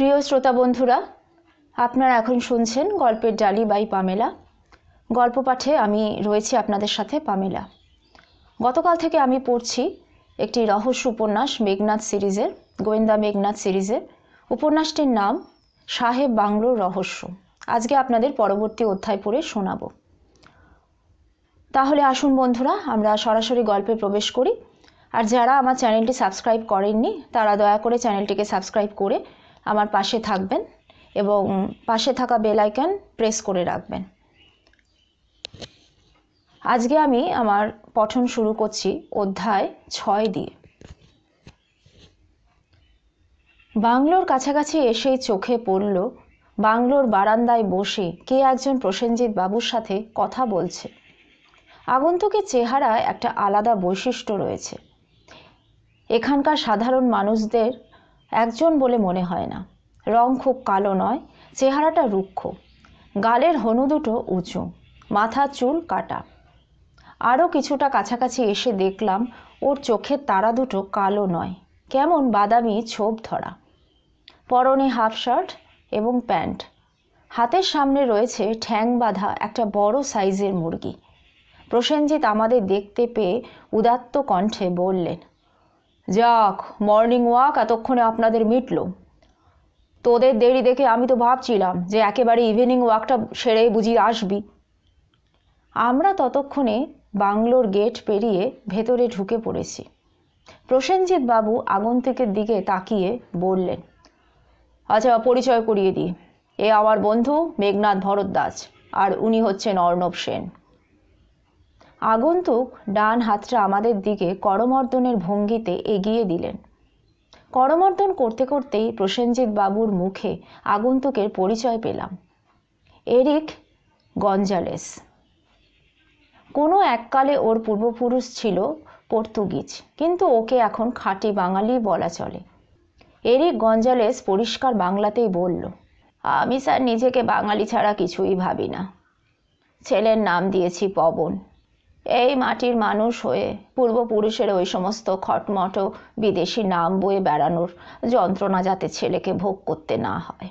প্রিয় শ্রোতা বন্ধুরা আপনারা এখন শুনছেন গল্পের ডালি বাই পামেলা গল্প পাঠে আমি রয়েছি আপনাদের সাথে পামেলা গতকাল থেকে আমি পড়ছি একটি রহস্য উপন্যাস মেঘনাথ সিরিজের গোয়েন্দা মেঘনাথ সিরিজের উপন্যাসটির নাম সাহেব বাংলোর রহস্য আজকে আপনাদের পরবর্তী অধ্যায় পড়ে শোনাব তাহলে আসুন বন্ধুরা আমরা সরাসরি গল্পে প্রবেশ করি আর যারা আমার চ্যানেলটি সাবস্ক্রাইব করেননি তারা দয়া করে চ্যানেলটিকে সাবস্ক্রাইব করে আমার পাশে থাকবেন এবং পাশে থাকা বেল আইকন প্রেস করে রাখবেন আজকে আমি আমার পঠন শুরু করছি অধ্যায় ছয় দিয়ে বাংলোর কাছাকাছি এসেই চোখে পড়ল বাংলোর বারান্দায় বসে কে একজন প্রসেনজিৎ বাবুর সাথে কথা বলছে আগন্তুকের চেহারায় একটা আলাদা বৈশিষ্ট্য রয়েছে এখানকার সাধারণ মানুষদের একজন বলে মনে হয় না রং খুব কালো নয় চেহারাটা রুক্ষ গালের হনু দুটো উঁচু মাথা চুল কাটা আরও কিছুটা কাছাকাছি এসে দেখলাম ওর চোখের তারা দুটো কালো নয় কেমন বাদামি ছোপ ধরা পরনে হাফ শার্ট এবং প্যান্ট হাতের সামনে রয়েছে ঠ্যাং বাঁধা একটা বড় সাইজের মুরগি প্রসেনজিৎ আমাদের দেখতে পেয়ে উদাত্ত কণ্ঠে বললেন যাক মর্নিং ওয়াক এতক্ষণে আপনাদের মিটলো তোদের দেরি দেখে আমি তো ভাবছিলাম যে একেবারে ইভিনিং ওয়াকটা সেরে বুঝি আসবি আমরা ততক্ষণে বাংলোর গেট পেরিয়ে ভেতরে ঢুকে পড়েছি প্রসেনজিৎ বাবু আগন্তুকের দিকে তাকিয়ে বললেন আচ্ছা পরিচয় করিয়ে দিই এ আমার বন্ধু মেঘনাথ ভরদ্বাজ আর উনি হচ্ছেন অর্ণব সেন আগন্তুক ডান হাতটা আমাদের দিকে করমর্দনের ভঙ্গিতে এগিয়ে দিলেন করমর্দন করতে করতেই প্রসেনজিৎ বাবুর মুখে আগন্তুকের পরিচয় পেলাম এরিক গঞ্জালেস কোনো এককালে ওর পূর্বপুরুষ ছিল পর্তুগিজ কিন্তু ওকে এখন খাঁটি বাঙালি বলা চলে এরিক গঞ্জালেস পরিষ্কার বাংলাতেই বলল আমি স্যার নিজেকে বাঙালি ছাড়া কিছুই ভাবি না ছেলের নাম দিয়েছি পবন এই মাটির মানুষ হয়ে পূর্বপুরুষের ওই সমস্ত খটমট বিদেশি নাম বয়ে বেড়ানোর যন্ত্রণা যাতে ছেলেকে ভোগ করতে না হয়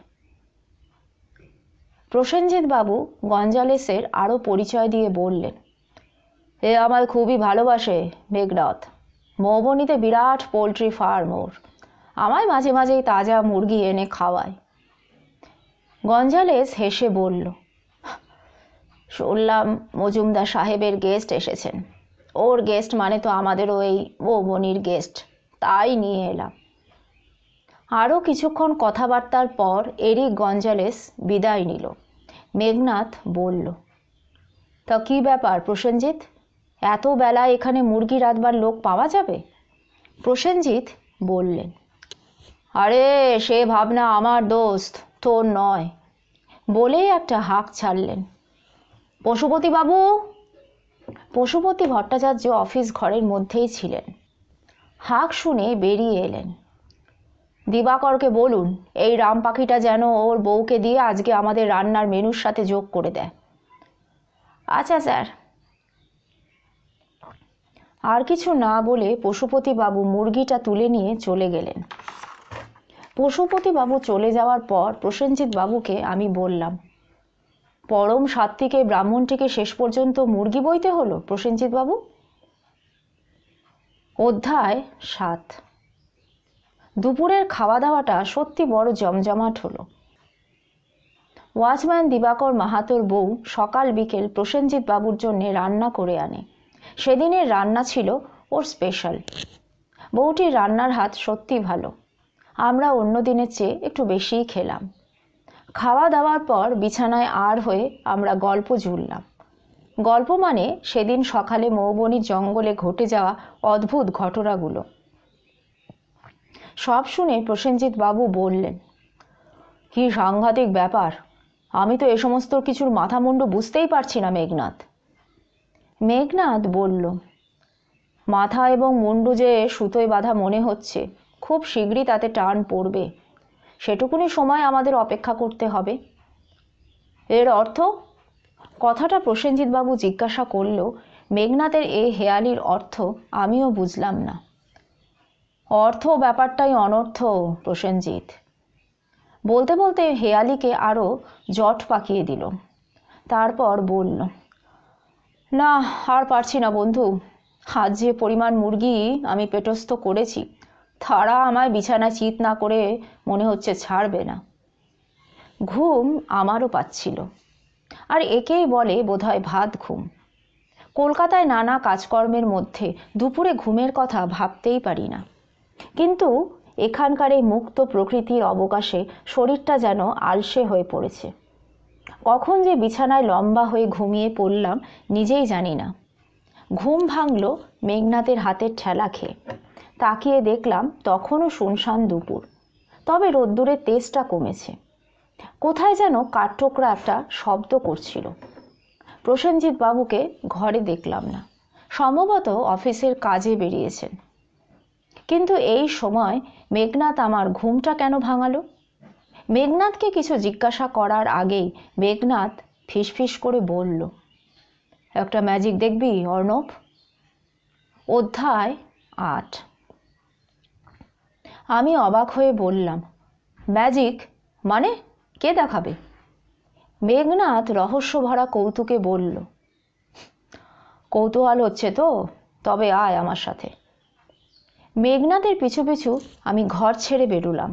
প্রসেনজিৎ বাবু গঞ্জালেসের আরও পরিচয় দিয়ে বললেন এ আমার খুবই ভালোবাসে মেঘনাথ মৌবনীতে বিরাট পোলট্রি ফার্ম ওর আমায় মাঝে মাঝেই তাজা মুরগি এনে খাওয়ায় গঞ্জালেস হেসে বলল শুনলাম মজুমদার সাহেবের গেস্ট এসেছেন ওর গেস্ট মানে তো আমাদেরও এই ও বনির গেস্ট তাই নিয়ে এলাম আরও কিছুক্ষণ কথাবার্তার পর এরিক গঞ্জালেস বিদায় নিল মেঘনাথ বলল তা কী ব্যাপার প্রসেনজিৎ এত বেলা এখানে মুরগি রাতবার লোক পাওয়া যাবে প্রসেনজিৎ বললেন আরে সে ভাবনা আমার দোস্ত তোর নয় বলেই একটা হাঁক ছাড়লেন পশুপতিবাবু পশুপতি ভট্টাচার্য অফিস ঘরের মধ্যেই ছিলেন হাঁক শুনে বেরিয়ে এলেন দিবাকরকে বলুন এই রাম পাখিটা যেন ওর বউকে দিয়ে আজকে আমাদের রান্নার মেনুর সাথে যোগ করে দেয় আচ্ছা স্যার আর কিছু না বলে পশুপতিবাবু মুরগিটা তুলে নিয়ে চলে গেলেন পশুপতিবাবু চলে যাওয়ার পর প্রসেনজিৎ বাবুকে আমি বললাম পরম সাত্ত্বিকে ব্রাহ্মণটিকে শেষ পর্যন্ত মুরগি বইতে হলো প্রসেনজিৎ বাবু অধ্যায় সাত দুপুরের খাওয়া দাওয়াটা সত্যি বড় জমজমাট হলো ওয়াচম্যান দিবাকর মাহাতোর বউ সকাল বিকেল প্রসেনজিৎ বাবুর জন্য রান্না করে আনে সেদিনের রান্না ছিল ওর স্পেশাল বউটির রান্নার হাত সত্যি ভালো আমরা অন্য দিনের চেয়ে একটু বেশিই খেলাম খাওয়া দাওয়ার পর বিছানায় আর হয়ে আমরা গল্প জুড়লাম গল্প মানে সেদিন সকালে মৌবনির জঙ্গলে ঘটে যাওয়া অদ্ভুত ঘটনাগুলো সব শুনে প্রসেনজিৎ বাবু বললেন কি সাংঘাতিক ব্যাপার আমি তো এ সমস্ত কিছুর মুন্ডু বুঝতেই পারছি না মেঘনাথ মেঘনাথ বলল মাথা এবং মুন্ডু যে সুতোয় বাঁধা মনে হচ্ছে খুব শীঘ্রই তাতে টান পড়বে সেটুকুনি সময় আমাদের অপেক্ষা করতে হবে এর অর্থ কথাটা প্রসেনজিৎবাবু জিজ্ঞাসা করল মেঘনাথের এ হেয়ালির অর্থ আমিও বুঝলাম না অর্থ ব্যাপারটাই অনর্থ প্রসেনজিৎ বলতে বলতে হেয়ালিকে আরও জট পাকিয়ে দিল তারপর বলল না আর পারছি না বন্ধু আজ যে পরিমাণ মুরগি আমি পেটস্থ করেছি তারা আমায় বিছানা চিত না করে মনে হচ্ছে ছাড়বে না ঘুম আমারও পাচ্ছিল আর একেই বলে বোধহয় ভাত ঘুম কলকাতায় নানা কাজকর্মের মধ্যে দুপুরে ঘুমের কথা ভাবতেই পারি না কিন্তু এখানকার এই মুক্ত প্রকৃতির অবকাশে শরীরটা যেন আলসে হয়ে পড়েছে কখন যে বিছানায় লম্বা হয়ে ঘুমিয়ে পড়লাম নিজেই জানি না ঘুম ভাঙল মেঘনাথের হাতের ঠেলা খেয়ে তাকিয়ে দেখলাম তখনও শুনশান দুপুর তবে রোদ্দুরের তেজটা কমেছে কোথায় যেন কাঠঠোকরা একটা শব্দ করছিল প্রসেনজিৎ বাবুকে ঘরে দেখলাম না সম্ভবত অফিসের কাজে বেরিয়েছেন কিন্তু এই সময় মেঘনাথ আমার ঘুমটা কেন ভাঙালো মেঘনাথকে কিছু জিজ্ঞাসা করার আগেই মেঘনাথ ফিসফিস করে বলল একটা ম্যাজিক দেখবি অর্ণব অধ্যায় আট আমি অবাক হয়ে বললাম ম্যাজিক মানে কে দেখাবে মেঘনাথ রহস্য ভরা কৌতুকে বলল কৌতূহল হচ্ছে তো তবে আয় আমার সাথে মেঘনাথের পিছু পিছু আমি ঘর ছেড়ে বেরুলাম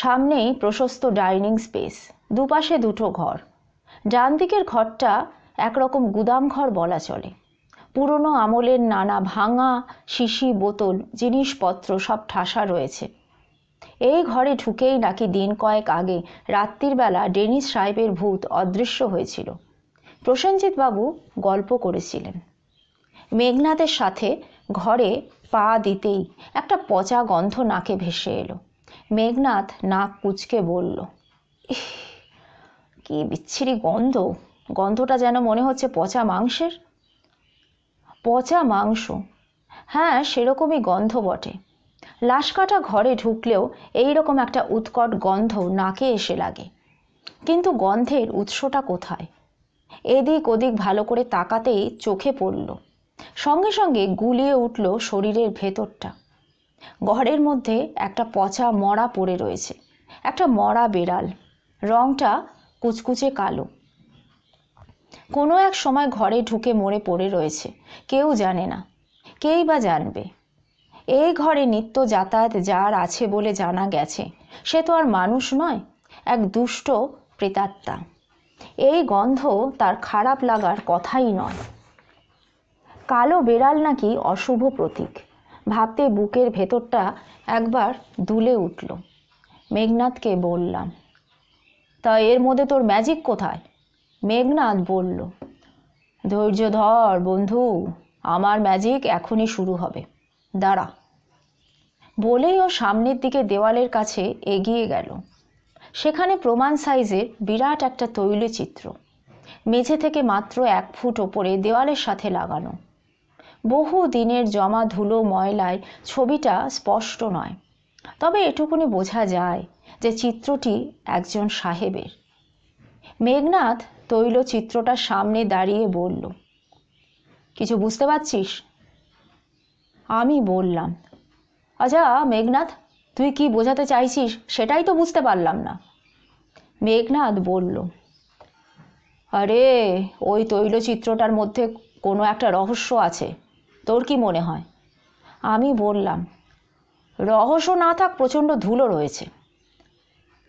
সামনেই প্রশস্ত ডাইনিং স্পেস দুপাশে দুটো ঘর ডান দিকের ঘরটা একরকম গুদাম ঘর বলা চলে পুরনো আমলের নানা ভাঙা শিশি বোতল জিনিসপত্র সব ঠাসা রয়েছে এই ঘরে ঢুকেই নাকি দিন কয়েক আগে রাত্রিরবেলা ডেনিস সাহেবের ভূত অদৃশ্য হয়েছিল প্রসেনজিৎ বাবু গল্প করেছিলেন মেঘনাথের সাথে ঘরে পা দিতেই একটা পচা গন্ধ নাকে ভেসে এলো মেঘনাথ নাক কুচকে বলল কি বিচ্ছিরি গন্ধ গন্ধটা যেন মনে হচ্ছে পচা মাংসের পচা মাংস হ্যাঁ সেরকমই গন্ধ বটে লাশকাটা ঘরে ঢুকলেও এই রকম একটা উৎকট গন্ধ নাকে এসে লাগে কিন্তু গন্ধের উৎসটা কোথায় এদিক ওদিক ভালো করে তাকাতেই চোখে পড়ল সঙ্গে সঙ্গে গুলিয়ে উঠল শরীরের ভেতরটা ঘরের মধ্যে একটা পচা মরা পড়ে রয়েছে একটা মরা বেড়াল রংটা কুচকুচে কালো কোনো এক সময় ঘরে ঢুকে মরে পড়ে রয়েছে কেউ জানে না কেই বা জানবে এই ঘরে নিত্য যাতায়াত যার আছে বলে জানা গেছে সে তো আর মানুষ নয় এক দুষ্ট প্রেতাত্মা এই গন্ধ তার খারাপ লাগার কথাই নয় কালো বেড়াল নাকি অশুভ প্রতীক ভাবতে বুকের ভেতরটা একবার দুলে উঠল মেঘনাথকে বললাম তা এর মধ্যে তোর ম্যাজিক কোথায় মেঘনাদ বলল ধৈর্য ধর বন্ধু আমার ম্যাজিক এখনই শুরু হবে দাঁড়া বলেই ও সামনের দিকে দেওয়ালের কাছে এগিয়ে গেল সেখানে প্রমাণ সাইজের বিরাট একটা তৈলচিত্র মেঝে থেকে মাত্র এক ফুট ওপরে দেওয়ালের সাথে লাগানো বহু দিনের জমা ধুলো ময়লায় ছবিটা স্পষ্ট নয় তবে এটুকুনি বোঝা যায় যে চিত্রটি একজন সাহেবের মেঘনাথ তৈল চিত্রটার সামনে দাঁড়িয়ে বলল কিছু বুঝতে পারছিস আমি বললাম আচ্ছা মেঘনাথ তুই কি বোঝাতে চাইছিস সেটাই তো বুঝতে পারলাম না মেঘনাথ বলল আরে ওই তৈলচিত্রটার মধ্যে কোনো একটা রহস্য আছে তোর কি মনে হয় আমি বললাম রহস্য না থাক প্রচণ্ড ধুলো রয়েছে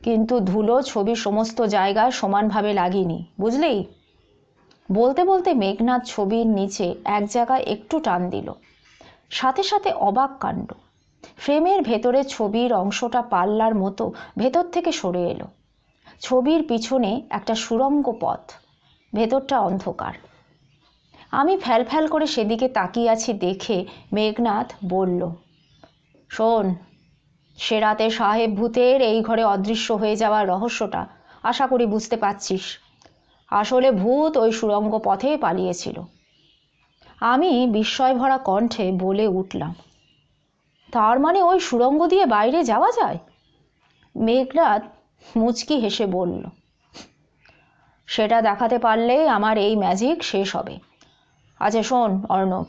কিন্তু ধুলো ছবি সমস্ত জায়গায় সমানভাবে লাগিনি বুঝলেই বলতে বলতে মেঘনাথ ছবির নিচে এক জায়গায় একটু টান দিল সাথে সাথে অবাক কাণ্ড ফ্রেমের ভেতরে ছবির অংশটা পাল্লার মতো ভেতর থেকে সরে এলো ছবির পিছনে একটা সুরঙ্গ পথ ভেতরটা অন্ধকার আমি ফ্যাল ফ্যাল করে সেদিকে তাকিয়ে আছি দেখে মেঘনাথ বলল শোন সে রাতে সাহেব ভূতের এই ঘরে অদৃশ্য হয়ে যাওয়ার রহস্যটা আশা করি বুঝতে পারছিস আসলে ভূত ওই সুরঙ্গ পথে পালিয়েছিল আমি বিস্ময় ভরা কণ্ঠে বলে উঠলাম তার মানে ওই সুরঙ্গ দিয়ে বাইরে যাওয়া যায় মেঘরাত মুচকি হেসে বলল সেটা দেখাতে পারলে আমার এই ম্যাজিক শেষ হবে আচ্ছা শোন অর্ণব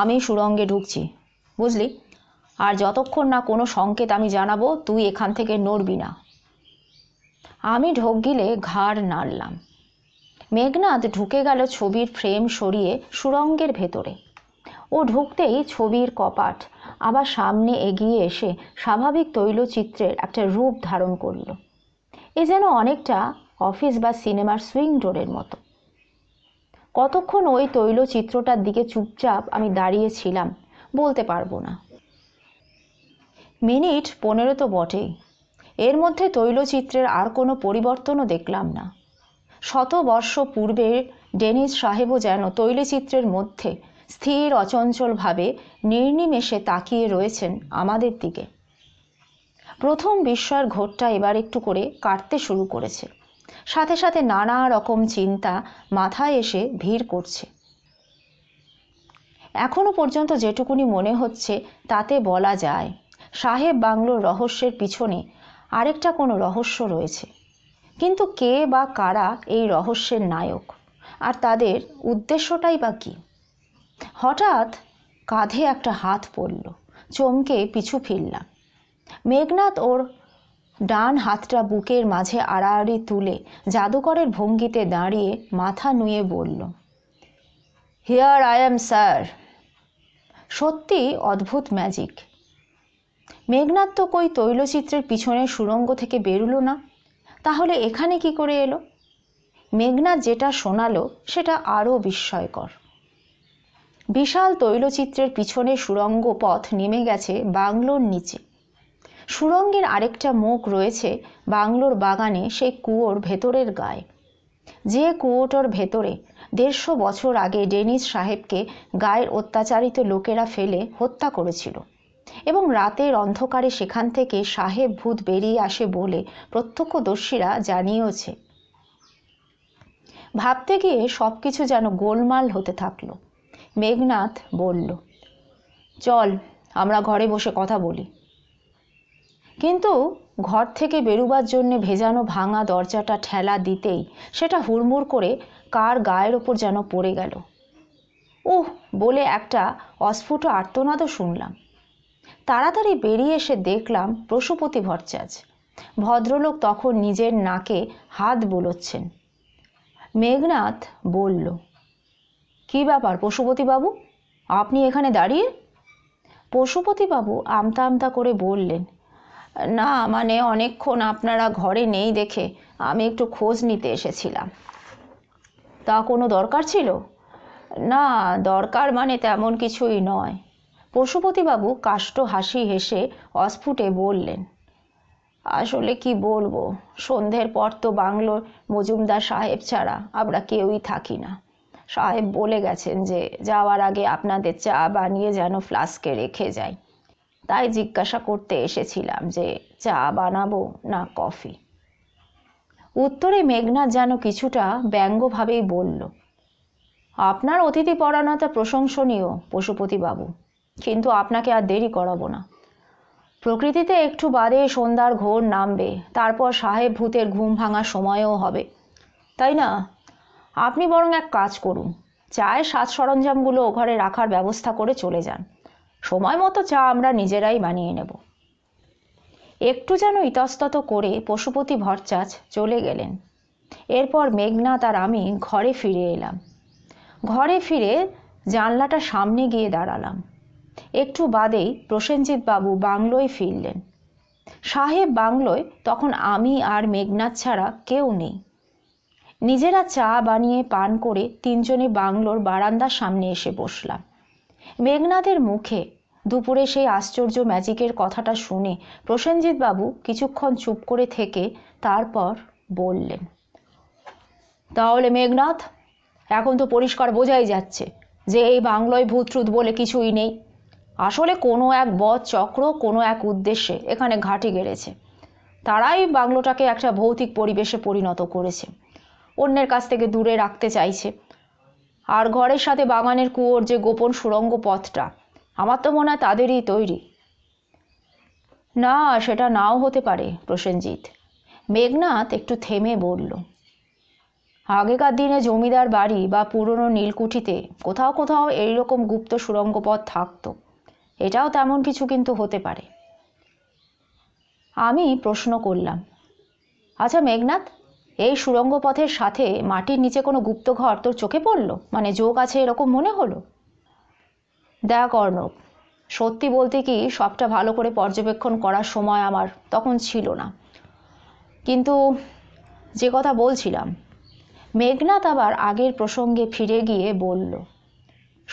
আমি সুরঙ্গে ঢুকছি বুঝলি আর যতক্ষণ না কোনো সংকেত আমি জানাবো তুই এখান থেকে নড়বি না আমি ঢোক গিলে ঘাড় নাড়লাম মেঘনাথ ঢুকে গেল ছবির ফ্রেম সরিয়ে সুরঙ্গের ভেতরে ও ঢুকতেই ছবির কপাট আবার সামনে এগিয়ে এসে স্বাভাবিক তৈলচিত্রের একটা রূপ ধারণ করল এ যেন অনেকটা অফিস বা সিনেমার সুইং ডোরের মতো কতক্ষণ ওই তৈলচিত্রটার দিকে চুপচাপ আমি দাঁড়িয়েছিলাম বলতে পারবো না মিনিট পনেরো তো বটেই এর মধ্যে তৈলচিত্রের আর কোনো পরিবর্তনও দেখলাম না শত বর্ষ পূর্বে ডেনিস সাহেবও যেন তৈলচিত্রের মধ্যে স্থির অচঞ্চলভাবে নির্নিমেষে তাকিয়ে রয়েছেন আমাদের দিকে প্রথম বিস্ময়ের ঘোরটা এবার একটু করে কাটতে শুরু করেছে সাথে সাথে নানা রকম চিন্তা মাথায় এসে ভিড় করছে এখনও পর্যন্ত যেটুকুনি মনে হচ্ছে তাতে বলা যায় সাহেব বাংলোর রহস্যের পিছনে আরেকটা কোনো রহস্য রয়েছে কিন্তু কে বা কারা এই রহস্যের নায়ক আর তাদের উদ্দেশ্যটাই বা কী হঠাৎ কাঁধে একটা হাত পড়ল চমকে পিছু ফিরলাম মেঘনাথ ওর ডান হাতটা বুকের মাঝে আড়াআড়ি তুলে জাদুকরের ভঙ্গিতে দাঁড়িয়ে মাথা নুয়ে বলল হিয়ার আই অ্যাম স্যার সত্যি অদ্ভুত ম্যাজিক মেঘনাথ তো কই তৈলচিত্রের পিছনের সুরঙ্গ থেকে বেরুলো না তাহলে এখানে কি করে এলো মেঘনাথ যেটা শোনালো সেটা আরও বিস্ময়কর বিশাল তৈলচিত্রের পিছনে সুরঙ্গ পথ নেমে গেছে বাংলোর নিচে সুরঙ্গের আরেকটা মুখ রয়েছে বাংলোর বাগানে সেই কুয়োর ভেতরের গায়ে যে কুয়োটার ভেতরে দেড়শো বছর আগে ডেনিস সাহেবকে গায়ের অত্যাচারিত লোকেরা ফেলে হত্যা করেছিল এবং রাতের অন্ধকারে সেখান থেকে সাহেব ভূত বেরিয়ে আসে বলে প্রত্যক্ষদর্শীরা জানিয়েছে ভাবতে গিয়ে সব কিছু যেন গোলমাল হতে থাকলো মেঘনাথ বলল চল আমরা ঘরে বসে কথা বলি কিন্তু ঘর থেকে বেরুবার জন্য ভেজানো ভাঙা দরজাটা ঠেলা দিতেই সেটা হুড়মুড় করে কার গায়ের ওপর যেন পড়ে গেল উহ বলে একটা অস্ফুট আর্তনাদও শুনলাম তাড়াতাড়ি বেরিয়ে এসে দেখলাম পশুপতি ভট্টাচার্য ভদ্রলোক তখন নিজের নাকে হাত বোলোচ্ছেন মেঘনাথ বলল কি ব্যাপার পশুপতিবাবু আপনি এখানে দাঁড়িয়ে পশুপতিবাবু আমতা আমতা করে বললেন না মানে অনেকক্ষণ আপনারা ঘরে নেই দেখে আমি একটু খোঁজ নিতে এসেছিলাম তা কোনো দরকার ছিল না দরকার মানে তেমন কিছুই নয় পশুপতিবাবু কাষ্ট হাসি হেসে অস্ফুটে বললেন আসলে কি বলবো সন্ধ্যের পর তো বাংলোর মজুমদার সাহেব ছাড়া আমরা কেউই থাকি না সাহেব বলে গেছেন যে যাওয়ার আগে আপনাদের চা বানিয়ে যেন ফ্লাস্কে রেখে যাই তাই জিজ্ঞাসা করতে এসেছিলাম যে চা বানাবো না কফি উত্তরে মেঘনাথ যেন কিছুটা ব্যঙ্গভাবেই বলল আপনার অতিথি পরাণতা প্রশংসনীয় পশুপতিবাবু কিন্তু আপনাকে আর দেরি করাবো না প্রকৃতিতে একটু বাদে সন্ধ্যার ঘোর নামবে তারপর সাহেব ভূতের ঘুম ভাঙার সময়ও হবে তাই না আপনি বরং এক কাজ করুন চায়ের সাজ সরঞ্জামগুলো ঘরে রাখার ব্যবস্থা করে চলে যান সময় মতো চা আমরা নিজেরাই বানিয়ে নেব একটু যেন ইতস্তত করে পশুপতি ভরচাজ চলে গেলেন এরপর মেঘনাথ আর আমি ঘরে ফিরে এলাম ঘরে ফিরে জানলাটা সামনে গিয়ে দাঁড়ালাম একটু বাদেই প্রসেনজিৎ বাবু বাংলোয় ফিরলেন সাহেব বাংলোয় তখন আমি আর মেঘনাথ ছাড়া কেউ নেই নিজেরা চা বানিয়ে পান করে তিনজনে বাংলোর বারান্দার সামনে এসে বসলাম মেঘনাথের মুখে দুপুরে সেই আশ্চর্য ম্যাজিকের কথাটা শুনে প্রসেনজিৎ বাবু কিছুক্ষণ চুপ করে থেকে তারপর বললেন তাহলে মেঘনাথ এখন তো পরিষ্কার বোঝাই যাচ্ছে যে এই বাংলোয় ভূতরুত বলে কিছুই নেই আসলে কোনো এক বদ চক্র কোনো এক উদ্দেশ্যে এখানে ঘাঁটি গেড়েছে তারাই বাংলোটাকে একটা ভৌতিক পরিবেশে পরিণত করেছে অন্যের কাছ থেকে দূরে রাখতে চাইছে আর ঘরের সাথে বাগানের কুয়োর যে গোপন সুরঙ্গ পথটা আমার তো মনে হয় তাদেরই তৈরি না সেটা নাও হতে পারে প্রসেনজিৎ মেঘনাথ একটু থেমে বলল আগেকার দিনে জমিদার বাড়ি বা পুরনো নীলকুঠিতে কোথাও কোথাও এইরকম গুপ্ত পথ থাকতো এটাও তেমন কিছু কিন্তু হতে পারে আমি প্রশ্ন করলাম আচ্ছা মেঘনাথ এই সুরঙ্গ পথের সাথে মাটির নিচে কোনো গুপ্তঘর তোর চোখে পড়ল মানে যোগ আছে এরকম মনে হলো দেখ অর্ণব সত্যি বলতে কি সবটা ভালো করে পর্যবেক্ষণ করার সময় আমার তখন ছিল না কিন্তু যে কথা বলছিলাম মেঘনাথ আবার আগের প্রসঙ্গে ফিরে গিয়ে বলল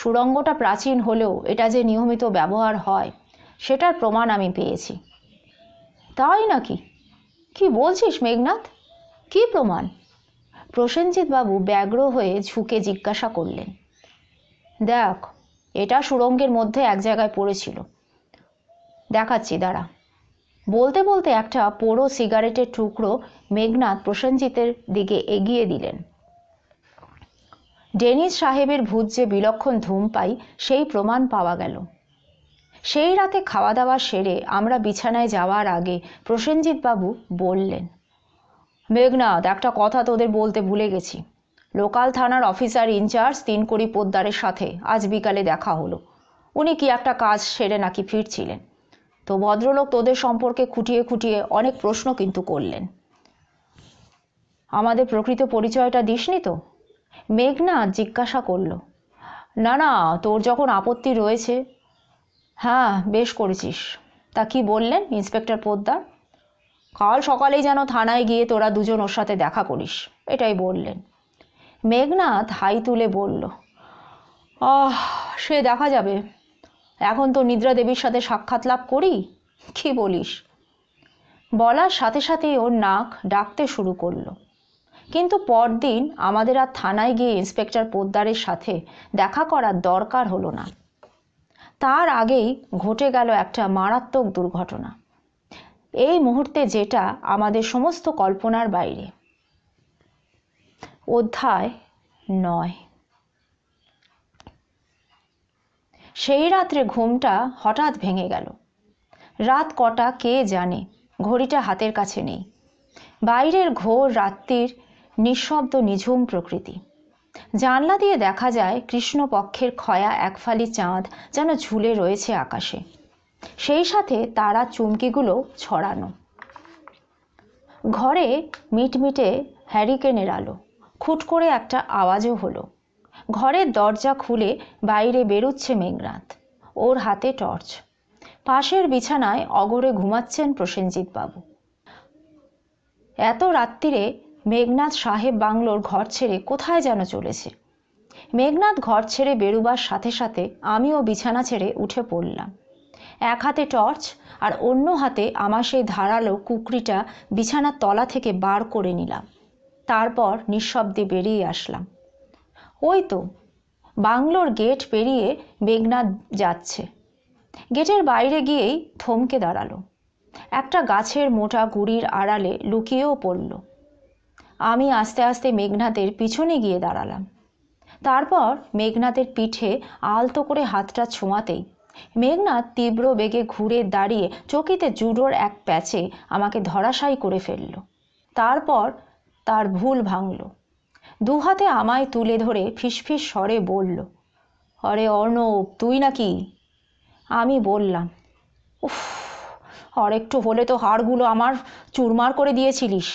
সুরঙ্গটা প্রাচীন হলেও এটা যে নিয়মিত ব্যবহার হয় সেটার প্রমাণ আমি পেয়েছি তাই নাকি কি বলছিস মেঘনাথ কি প্রমাণ প্রসেনজিৎ বাবু ব্যগ্র হয়ে ঝুঁকে জিজ্ঞাসা করলেন দেখ এটা সুরঙ্গের মধ্যে এক জায়গায় পড়েছিল দেখাচ্ছি দাঁড়া বলতে বলতে একটা পোড়ো সিগারেটের টুকরো মেঘনাথ প্রসেনজিতের দিকে এগিয়ে দিলেন ডেনিস সাহেবের ভূত যে বিলক্ষণ ধুম পাই সেই প্রমাণ পাওয়া গেল সেই রাতে খাওয়া দাওয়া সেরে আমরা বিছানায় যাওয়ার আগে বাবু বললেন মেঘনাথ একটা কথা তোদের বলতে ভুলে গেছি লোকাল থানার অফিসার ইনচার্জ তিনকড়ি পোদ্দারের সাথে আজ বিকালে দেখা হলো উনি কি একটা কাজ সেরে নাকি ফিরছিলেন তো ভদ্রলোক তোদের সম্পর্কে খুঁটিয়ে খুঁটিয়ে অনেক প্রশ্ন কিন্তু করলেন আমাদের প্রকৃত পরিচয়টা দিসনি তো মেঘনা জিজ্ঞাসা করল না না তোর যখন আপত্তি রয়েছে হ্যাঁ বেশ করেছিস তা কি বললেন ইন্সপেক্টর পোদ্দার কাল সকালেই যেন থানায় গিয়ে তোরা দুজন ওর সাথে দেখা করিস এটাই বললেন মেঘনাথ হাই তুলে বলল আহ সে দেখা যাবে এখন তো নিদ্রা দেবীর সাথে সাক্ষাৎ লাভ করি কি বলিস বলার সাথে সাথেই ওর নাক ডাকতে শুরু করলো কিন্তু পরদিন আমাদের আর থানায় গিয়ে ইন্সপেক্টর পোদ্দারের সাথে দেখা করার দরকার হলো না তার আগেই ঘটে গেল একটা মারাত্মক দুর্ঘটনা এই মুহূর্তে যেটা আমাদের সমস্ত কল্পনার বাইরে অধ্যায় নয় সেই রাত্রে ঘুমটা হঠাৎ ভেঙে গেল রাত কটা কে জানে ঘড়িটা হাতের কাছে নেই বাইরের ঘোর রাত্রির নিঃশব্দ নিঝুম প্রকৃতি জানলা দিয়ে দেখা যায় কৃষ্ণপক্ষের ক্ষয়া একফালি চাঁদ যেন ঝুলে রয়েছে আকাশে সেই সাথে তারা চুমকিগুলো ছড়ানো ঘরে মিটমিটে হ্যারিকেনের আলো খুট করে একটা আওয়াজও হলো ঘরের দরজা খুলে বাইরে বেরুচ্ছে মেঘনাথ ওর হাতে টর্চ পাশের বিছানায় অগরে ঘুমাচ্ছেন প্রসেনজিৎ বাবু এত রাত্রিরে মেঘনাথ সাহেব বাংলোর ঘর ছেড়ে কোথায় যেন চলেছে মেঘনাথ ঘর ছেড়ে বেরুবার সাথে সাথে আমিও বিছানা ছেড়ে উঠে পড়লাম এক হাতে টর্চ আর অন্য হাতে আমার সেই ধারালো কুকরিটা বিছানার তলা থেকে বার করে নিলাম তারপর নিঃশব্দে বেরিয়ে আসলাম ওই তো বাংলোর গেট পেরিয়ে মেঘনাথ যাচ্ছে গেটের বাইরে গিয়েই থমকে দাঁড়ালো একটা গাছের মোটা গুড়ির আড়ালে লুকিয়েও পড়লো আমি আস্তে আস্তে মেঘনাদের পিছনে গিয়ে দাঁড়ালাম তারপর মেঘনাদের পিঠে আলতো করে হাতটা ছোঁয়াতেই মেঘনাথ তীব্র বেগে ঘুরে দাঁড়িয়ে চকিতে জুডোর এক প্যাচে আমাকে ধরাশায়ী করে ফেলল তারপর তার ভুল ভাঙল দুহাতে আমায় তুলে ধরে ফিসফিস স্বরে বলল অরে অর্ণব তুই নাকি আমি বললাম উফ আর একটু হলে তো হাড়গুলো আমার চুরমার করে দিয়েছিলিস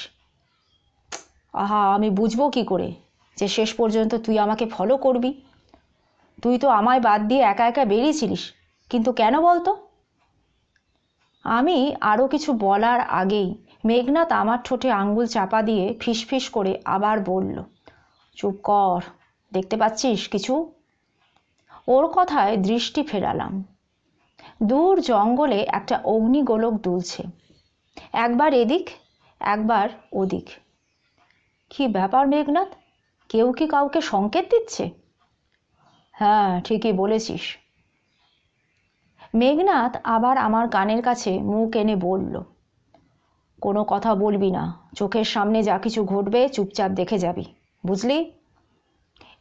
আহা আমি বুঝবো কি করে যে শেষ পর্যন্ত তুই আমাকে ফলো করবি তুই তো আমায় বাদ দিয়ে একা একা বেরিয়েছিলিস কিন্তু কেন বলতো আমি আরও কিছু বলার আগেই মেঘনাথ আমার ঠোঁটে আঙ্গুল চাপা দিয়ে ফিসফিস করে আবার বলল চুপ কর দেখতে পাচ্ছিস কিছু ওর কথায় দৃষ্টি ফেরালাম দূর জঙ্গলে একটা অগ্নিগোলক দুলছে একবার এদিক একবার ওদিক কি ব্যাপার মেঘনাথ কেউ কি কাউকে সংকেত দিচ্ছে হ্যাঁ ঠিকই বলেছিস মেঘনাথ আবার আমার কানের কাছে মুখ এনে বলল কোনো কথা বলবি না চোখের সামনে যা কিছু ঘটবে চুপচাপ দেখে যাবি বুঝলি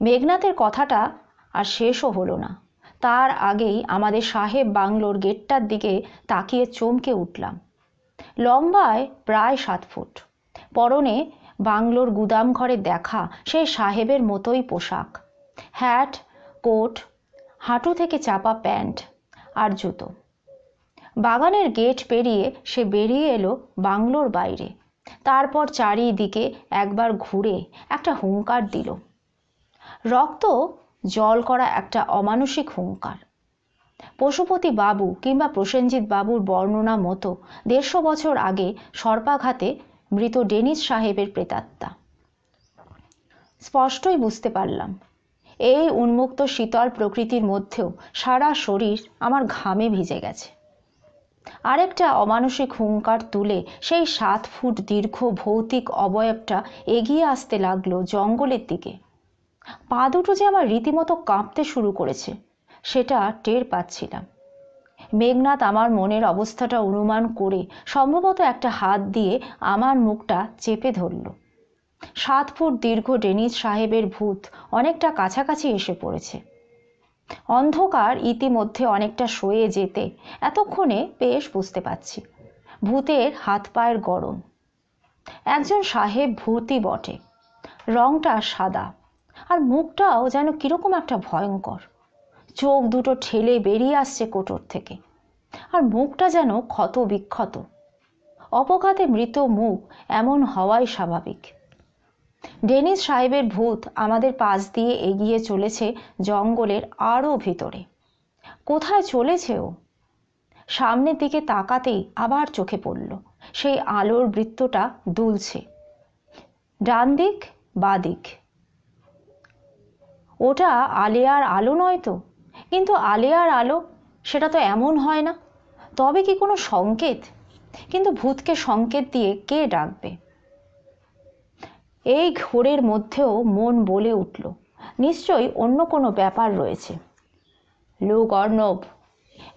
মেঘনাথের কথাটা আর শেষও হলো না তার আগেই আমাদের সাহেব বাংলোর গেটটার দিকে তাকিয়ে চমকে উঠলাম লম্বায় প্রায় সাত ফুট পরনে বাংলোর গুদাম ঘরে দেখা সেই সাহেবের মতোই পোশাক হ্যাট কোট হাঁটু থেকে চাপা প্যান্ট আর জুতো বাগানের গেট পেরিয়ে সে বেরিয়ে এলো বাংলোর বাইরে তারপর চারিদিকে একবার ঘুরে একটা হুঙ্কার দিল রক্ত জল করা একটা অমানসিক হুঙ্কার পশুপতি বাবু কিংবা প্রসেনজিৎ বাবুর বর্ণনা মতো দেড়শো বছর আগে সর্পাঘাতে মৃত ডেনিস সাহেবের প্রেতাত্মা স্পষ্টই বুঝতে পারলাম এই উন্মুক্ত শীতল প্রকৃতির মধ্যেও সারা শরীর আমার ঘামে ভিজে গেছে আরেকটা অমানসিক হুঙ্কার তুলে সেই সাত ফুট দীর্ঘ ভৌতিক অবয়বটা এগিয়ে আসতে লাগলো জঙ্গলের দিকে পা দুটো যে আমার রীতিমতো কাঁপতে শুরু করেছে সেটা টের পাচ্ছিলাম মেঘনাথ আমার মনের অবস্থাটা অনুমান করে সম্ভবত একটা হাত দিয়ে আমার মুখটা চেপে ধরল সাত ফুট দীর্ঘ ডেনিস সাহেবের ভূত অনেকটা কাছাকাছি এসে পড়েছে অন্ধকার ইতিমধ্যে অনেকটা সয়ে যেতে এতক্ষণে বেশ বুঝতে পারছি ভূতের হাত পায়ের গরম একজন সাহেব ভূতই বটে রংটা সাদা আর মুখটাও যেন কীরকম একটা ভয়ঙ্কর চোখ দুটো ঠেলে বেরিয়ে আসছে কোটর থেকে আর মুখটা যেন ক্ষত বিক্ষত অপঘাতে মৃত মুখ এমন হওয়াই স্বাভাবিক ডেনিস সাহেবের ভূত আমাদের পাশ দিয়ে এগিয়ে চলেছে জঙ্গলের আরও ভিতরে কোথায় চলেছে ও সামনের দিকে তাকাতেই আবার চোখে পড়ল সেই আলোর বৃত্তটা দুলছে ডান দিক বা দিক ওটা আলেয়ার আলো নয় তো কিন্তু আলিয়ার আলো সেটা তো এমন হয় না তবে কি কোনো সংকেত কিন্তু ভূতকে সংকেত দিয়ে কে ডাকবে এই ঘোরের মধ্যেও মন বলে উঠল নিশ্চয়ই অন্য কোনো ব্যাপার রয়েছে লোক অর্ণব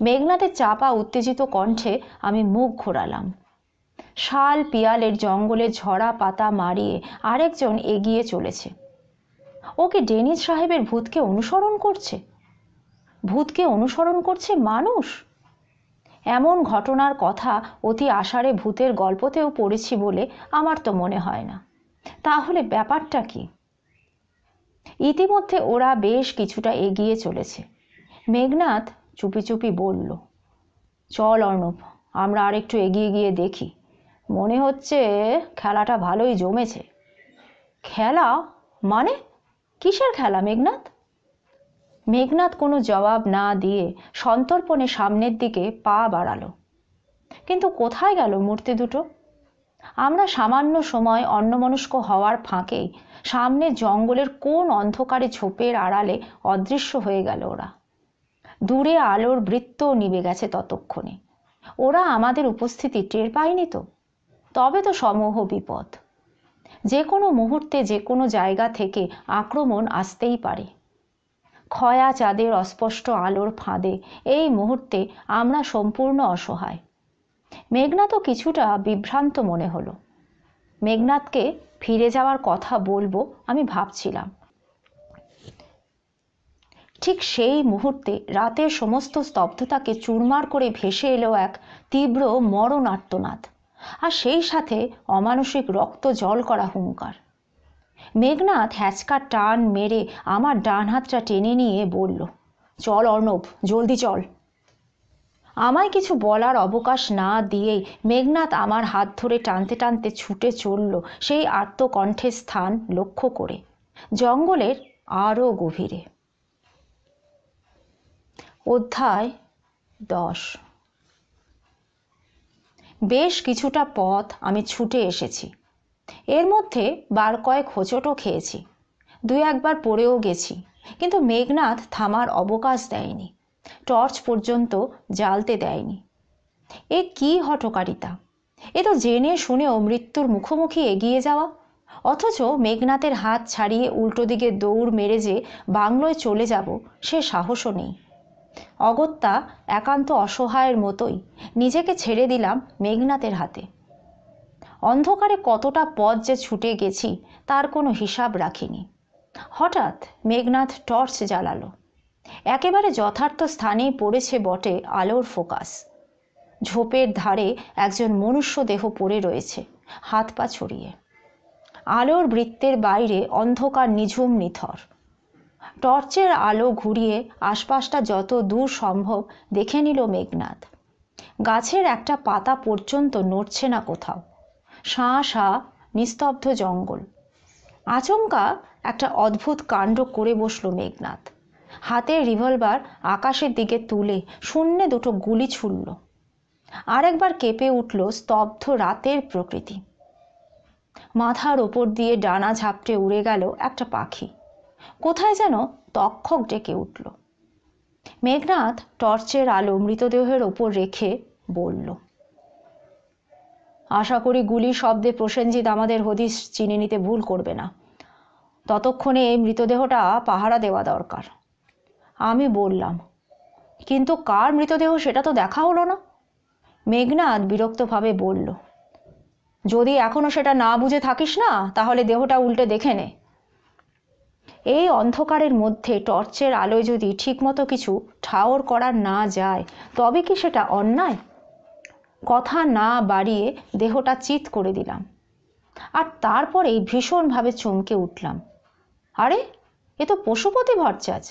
মেঘনাতে চাপা উত্তেজিত কণ্ঠে আমি মুখ ঘোরালাম শাল পিয়ালের জঙ্গলে ঝরা পাতা মারিয়ে আরেকজন এগিয়ে চলেছে ও কি ডেনিস সাহেবের ভূতকে অনুসরণ করছে ভূতকে অনুসরণ করছে মানুষ এমন ঘটনার কথা অতি আষাঢ়ে ভূতের গল্পতেও পড়েছি বলে আমার তো মনে হয় না তাহলে ব্যাপারটা কি ইতিমধ্যে ওরা বেশ কিছুটা এগিয়ে চলেছে মেঘনাথ চুপি চুপি বলল চল অর্ণব আমরা আরেকটু এগিয়ে গিয়ে দেখি মনে হচ্ছে খেলাটা ভালোই জমেছে খেলা মানে কিসের খেলা মেঘনাথ মেঘনাথ কোনো জবাব না দিয়ে সন্তর্পণে সামনের দিকে পা বাড়ালো কিন্তু কোথায় গেল মূর্তি দুটো আমরা সামান্য সময় অন্যমনস্ক হওয়ার ফাঁকেই সামনে জঙ্গলের কোন অন্ধকারে ঝোপের আড়ালে অদৃশ্য হয়ে গেল ওরা দূরে আলোর বৃত্ত নিবে গেছে ততক্ষণে ওরা আমাদের উপস্থিতি টের পায়নি তো তবে তো সমূহ বিপদ যে কোনো মুহূর্তে যে কোনো জায়গা থেকে আক্রমণ আসতেই পারে ক্ষয়া চাঁদের অস্পষ্ট আলোর ফাঁদে এই মুহূর্তে আমরা সম্পূর্ণ অসহায় মেঘনাথও কিছুটা বিভ্রান্ত মনে হলো মেঘনাথকে ফিরে যাওয়ার কথা বলবো আমি ভাবছিলাম ঠিক সেই মুহূর্তে রাতের সমস্ত স্তব্ধতাকে চুরমার করে ভেসে এলো এক তীব্র মরণার্তনাদ আর সেই সাথে অমানসিক রক্ত জল করা হুঙ্কার মেঘনাথ হ্যাঁচকা টান মেরে আমার ডান হাতটা টেনে নিয়ে বলল চল অর্ণব জলদি চল আমায় কিছু বলার অবকাশ না দিয়েই মেঘনাথ আমার হাত ধরে টানতে টানতে ছুটে চলল সেই আত্মকণ্ঠের স্থান লক্ষ্য করে জঙ্গলের আরও গভীরে অধ্যায় দশ বেশ কিছুটা পথ আমি ছুটে এসেছি এর মধ্যে বার কয়েক হোঁচটও খেয়েছি দুই একবার পড়েও গেছি কিন্তু মেঘনাথ থামার অবকাশ দেয়নি টর্চ পর্যন্ত জ্বালতে দেয়নি এ কি হটকারিতা এ তো জেনে শুনেও মৃত্যুর মুখোমুখি এগিয়ে যাওয়া অথচ মেঘনাথের হাত ছাড়িয়ে উল্টো দিকে দৌড় মেরে যে বাংলোয় চলে যাব সে সাহসও নেই অগত্যা একান্ত অসহায়ের মতোই নিজেকে ছেড়ে দিলাম মেঘনাথের হাতে অন্ধকারে কতটা পথ যে ছুটে গেছি তার কোনো হিসাব রাখিনি হঠাৎ মেঘনাথ টর্চ জ্বালালো একেবারে যথার্থ স্থানেই পড়েছে বটে আলোর ফোকাস ঝোপের ধারে একজন মনুষ্য দেহ পড়ে রয়েছে হাত পা ছড়িয়ে আলোর বৃত্তের বাইরে অন্ধকার নিঝুম নিথর টর্চের আলো ঘুরিয়ে আশপাশটা যত দূর সম্ভব দেখে নিল মেঘনাথ গাছের একটা পাতা পর্যন্ত নড়ছে না কোথাও সাঁ সাঁ নিস্তব্ধ জঙ্গল আচমকা একটা অদ্ভুত কাণ্ড করে বসল মেঘনাথ হাতের রিভলভার আকাশের দিকে তুলে শূন্যে দুটো গুলি ছুড়ল আরেকবার কেঁপে উঠল স্তব্ধ রাতের প্রকৃতি মাথার ওপর দিয়ে ডানা ঝাপটে উড়ে গেল একটা পাখি কোথায় যেন তক্ষক ডেকে উঠল মেঘনাথ টর্চের আলো মৃতদেহের ওপর রেখে বলল আশা করি গুলি শব্দে প্রসেনজিৎ আমাদের হদিস চিনে নিতে ভুল করবে না ততক্ষণে এই মৃতদেহটা পাহারা দেওয়া দরকার আমি বললাম কিন্তু কার মৃতদেহ সেটা তো দেখা হলো না মেঘনাথ বিরক্তভাবে বলল যদি এখনও সেটা না বুঝে থাকিস না তাহলে দেহটা উল্টে দেখে নে এই অন্ধকারের মধ্যে টর্চের আলোয় যদি ঠিকমতো কিছু ঠাওর করা না যায় তবে কি সেটা অন্যায় কথা না বাড়িয়ে দেহটা চিত করে দিলাম আর তারপরেই ভীষণভাবে চমকে উঠলাম আরে এ তো পশুপতি ভরচাজ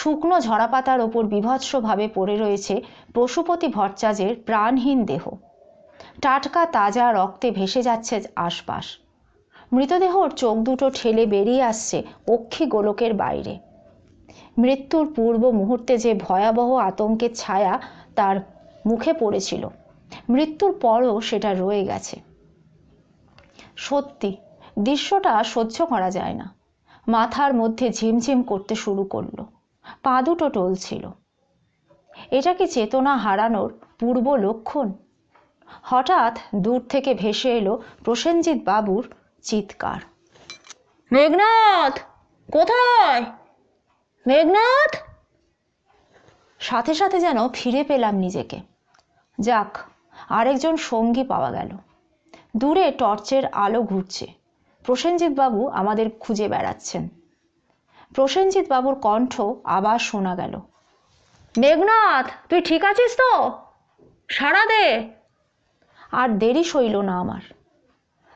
শুকনো ঝরা পাতার ওপর বিভৎসভাবে পড়ে রয়েছে পশুপতি ভরচাজের প্রাণহীন দেহ টাটকা তাজা রক্তে ভেসে যাচ্ছে আশপাশ মৃতদেহর চোখ দুটো ঠেলে বেরিয়ে আসছে অক্ষী গোলকের বাইরে মৃত্যুর পূর্ব মুহূর্তে যে ভয়াবহ আতঙ্কের ছায়া তার মুখে পড়েছিল মৃত্যুর পরও সেটা রয়ে গেছে সত্যি দৃশ্যটা সহ্য করা যায় না মাথার মধ্যে ঝিমঝিম করতে শুরু করল পা দুটো টলছিল এটা কি চেতনা হারানোর পূর্ব লক্ষণ হঠাৎ দূর থেকে ভেসে এলো প্রসেনজিৎ বাবুর চিৎকার মেঘনাথ কোথায় মেঘনাথ সাথে সাথে যেন ফিরে পেলাম নিজেকে যাক আরেকজন সঙ্গী পাওয়া গেল দূরে টর্চের আলো ঘুরছে প্রসেনজিৎ বাবু আমাদের খুঁজে বেড়াচ্ছেন প্রসেনজিৎ বাবুর কণ্ঠ আবার শোনা গেল মেঘনাথ তুই ঠিক আছিস তো সারা দে আর দেরি সইল না আমার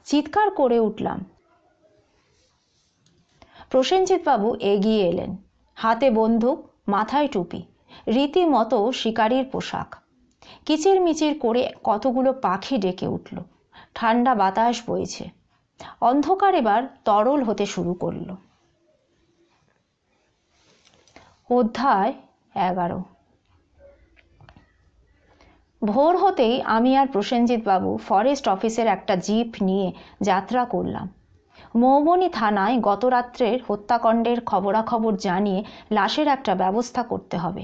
চিৎকার করে উঠলাম প্রসেনজিৎ বাবু এগিয়ে এলেন হাতে বন্দুক মাথায় টুপি রীতিমতো শিকারীর পোশাক কিচিরমিচির করে কতগুলো পাখি ডেকে উঠল ঠান্ডা বাতাস বইছে অন্ধকার এবার তরল হতে শুরু করল অধ্যায় এগারো ভোর হতেই আমি আর প্রসেনজিৎ বাবু ফরেস্ট অফিসের একটা জিপ নিয়ে যাত্রা করলাম মৌবনি থানায় গতরাত্রের হত্যাকাণ্ডের খবরাখবর জানিয়ে লাশের একটা ব্যবস্থা করতে হবে